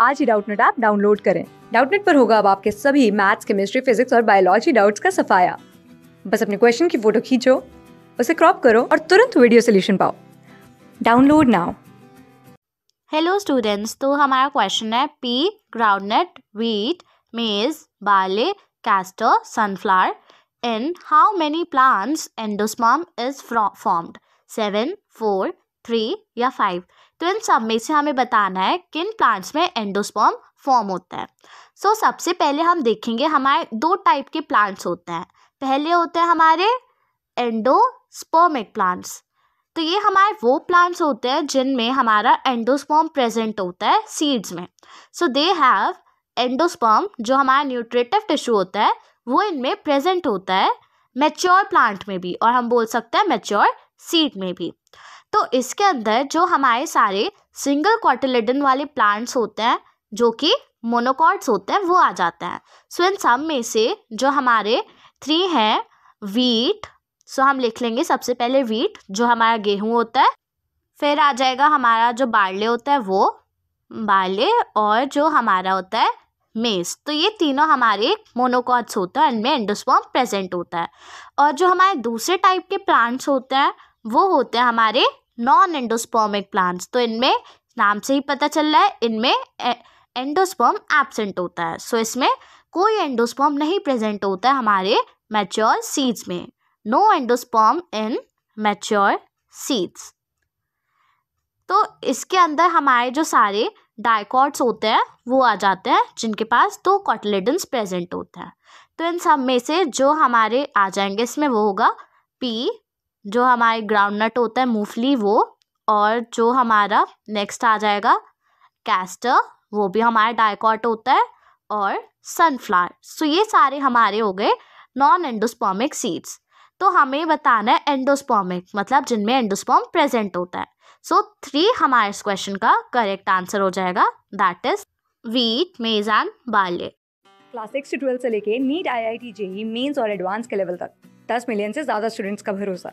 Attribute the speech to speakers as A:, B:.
A: आज ही Doubtnut app download करें डाउटनेट पर होगा अब आपके सभी मैथ्स केमिस्ट्री फिजिक्स और बायोलॉजी डाउट्स का सफाया बस अपने क्वेश्चन की फोटो खींचो उसे क्रॉप करो और तुरंत वीडियो सोल्यूशन पाओ डाउनलोड नाउ
B: हेलो स्टूडेंट्स तो हमारा क्वेश्चन है pea groundnut wheat maize barley castor sunflower in how many plants endosperm is formed seven four three या फाइव तो इन सब में से हमें बताना है किन प्लांट्स में एंडोस्पर्म फॉर्म होता है सो so, सबसे पहले हम देखेंगे हमारे दो टाइप के प्लांट्स होते हैं पहले होते हैं हमारे एंडोस्पर्मिक प्लांट्स तो ये हमारे वो प्लांट्स होते हैं जिनमें हमारा एंडोस्पॉम प्रेजेंट होता है सीड्स में सो दे हैव एंडोस्पर्म जो हमारा न्यूट्रेटिव टिश्यू होता है वो इनमें प्रेजेंट होता है मेच्योर प्लांट में भी और हम बोल सकते हैं मेच्योर सीड में भी तो इसके अंदर जो हमारे सारे सिंगल क्वार्टिलेडन वाले प्लांट्स होते हैं जो कि मोनोकॉड्स होते हैं वो आ जाते हैं सो इन सब में से जो हमारे थ्री हैं वीट सो हम लिख लेंगे सबसे पहले वीट जो हमारा गेहूँ होता है फिर आ जाएगा हमारा जो बार्ले होता है वो बार्ले और जो हमारा होता है मेज तो ये तीनों हमारे मोनोकॉड्स होते हैं इनमें एंडोस्पॉम प्रेजेंट होता है और जो हमारे दूसरे टाइप के प्लांट्स होते हैं वो होते हैं हमारे नॉन एंडोस्पर्मिक प्लांट्स तो इनमें नाम से ही पता चल रहा है इनमें एंडोस्पर्म एबसेंट होता है सो इसमें कोई एंडोस्पर्म नहीं प्रेजेंट होता है हमारे मैच्योर सीड्स में no endosperm in mature seeds तो इसके अंदर हमारे जो सारे डायकॉट्स होते हैं वो आ जाते हैं जिनके पास दो कॉटलेडन्स प्रेजेंट होते हैं तो इन सब में से जो हमारे आ जाएंगे इसमें वो होगा पी जो हमारे ग्राउंडनट होता है मूफली वो और जो हमारा नेक्स्ट आ जाएगा कैस्टर वो भी हमारा डायकॉट होता है और सनफ्लावर सो ये सारे हमारे हो गए नॉन एंडोस्पॉमिक सीड्स तो हमें बताना है एंडोस्पॉमिक मतलब जिनमें एंडोस्पॉम प्रेजेंट होता है सो थ्री हमारे इस क्वेश्चन का करेक्ट आंसर हो जाएगा that is wheat maize and barley
A: class six twelve से लेके NEET I I T JEE mains और एडवांस के लेवल तक दस मिलियन से ज़्यादा स्टूडेंट्स का भरोसा